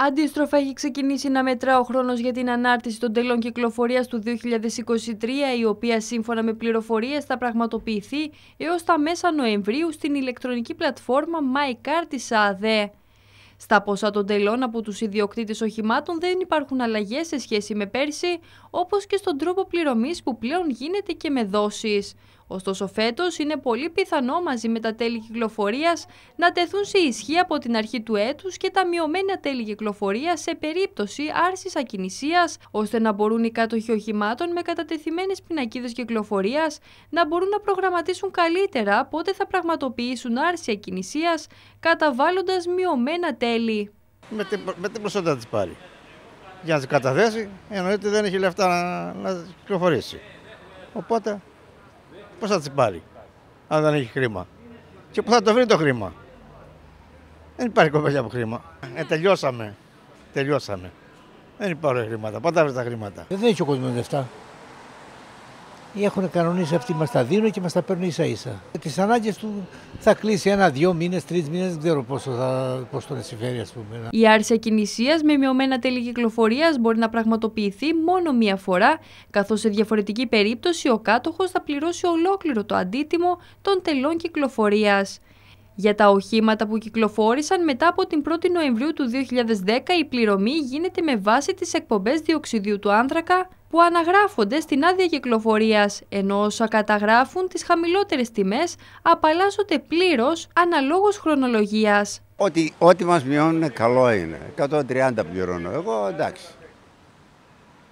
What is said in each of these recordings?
Αντίστροφα, έχει ξεκινήσει να μετρά ο χρόνος για την ανάρτηση των τελών κυκλοφορίας του 2023, η οποία σύμφωνα με πληροφορίες θα πραγματοποιηθεί έως τα μέσα Νοεμβρίου στην ηλεκτρονική πλατφόρμα MyCar της ΑΔΕ. Στα ποσά των τελών από τους ιδιοκτήτες οχημάτων δεν υπάρχουν αλλαγές σε σχέση με πέρσι, όπως και στον τρόπο πληρωμής που πλέον γίνεται και με δόσεις. Ωστόσο, φέτος είναι πολύ πιθανό μαζί με τα τέλη κυκλοφορίας να τεθούν σε ισχύ από την αρχή του έτους και τα μειωμένα τέλη κυκλοφορίας σε περίπτωση άρσης ακινησίας, ώστε να μπορούν οι κάτοχοι οχημάτων με κατατεθειμένες πινακίδες κυκλοφορίας να μπορούν να προγραμματίσουν καλύτερα πότε θα πραγματοποιήσουν άρση ακινησίας, καταβάλλοντας μειωμένα τέλη. Με την, με την προσόντα της πάλι. Για να τι καταθέσει, εννοείται δεν έχει λεφτά να, να κυκλοφορήσει. Οπότε Πώς θα τις πάρει, αν δεν έχει χρήμα. Και πού θα το βρει το χρήμα. Δεν υπάρχει κοπέλια από χρήμα. Ε, τελειώσαμε. Τελειώσαμε. Δεν υπάρχουν χρήματα. Πάντα βρεις τα χρήματα. Δεν έχει ο κόσμος λεφτά έχουν κανονίσει αυτοί, μας τα δίνουν και μας τα παίρνουν ίσα ίσα. Ε, Τις ανάγκες του θα κλείσει ένα-δύο μήνες, τρεις μήνες, δεν ξέρω πόσο θα πώς τον συμφέρει, ας πούμε. Η άρση ακινησία με μειωμένα τέλη κυκλοφορίας μπορεί να πραγματοποιηθεί μόνο μία φορά, καθώς σε διαφορετική περίπτωση ο κάτοχος θα πληρώσει ολόκληρο το αντίτιμο των τελών κυκλοφορίας. Για τα οχήματα που κυκλοφόρησαν μετά από την 1η Νοεμβρίου του 2010 η πληρωμή γίνεται με βάση τις εκπομπές διοξιδίου του άνθρακα που αναγράφονται στην άδεια κυκλοφορίας, ενώ όσα καταγράφουν τις χαμηλότερες τιμές απαλλάσσονται πλήρως αναλόγως χρονολογίας. Ό,τι, ό,τι μας μειώνουν καλό είναι. 130 πληρώνω εγώ, εντάξει.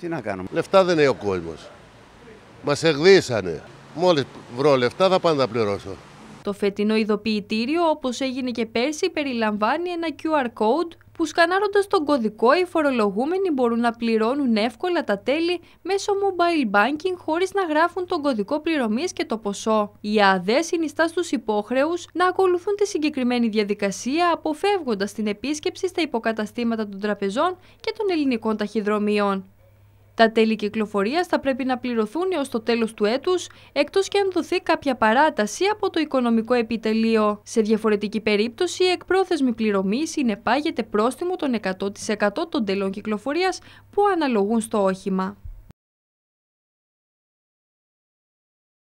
Τι να κάνουμε. Λεφτά δεν είναι ο κόσμος. Μας εκδίσανε. Μόλις βρω λεφτά θα πάντα πληρώσω. Το φετινό ειδοποιητήριο, όπως έγινε και πέρσι, περιλαμβάνει ένα QR code που σκανάροντας τον κωδικό οι φορολογούμενοι μπορούν να πληρώνουν εύκολα τα τέλη μέσω mobile banking χωρίς να γράφουν τον κωδικό πληρωμής και το ποσό. Η ΑΔΕ συνιστά στους υπόχρεους να ακολουθούν τη συγκεκριμένη διαδικασία αποφεύγοντας την επίσκεψη στα υποκαταστήματα των τραπεζών και των ελληνικών ταχυδρομείων. Τα τέλη κυκλοφορίας θα πρέπει να πληρωθούν έως το τέλος του έτους, εκτός και αν δοθεί κάποια παράταση από το οικονομικό επιτελείο. Σε διαφορετική περίπτωση, η εκπρόθεσμη πληρωμή συνεπάγεται πρόστιμο των 100% των τελών κυκλοφορίας που αναλογούν στο όχημα.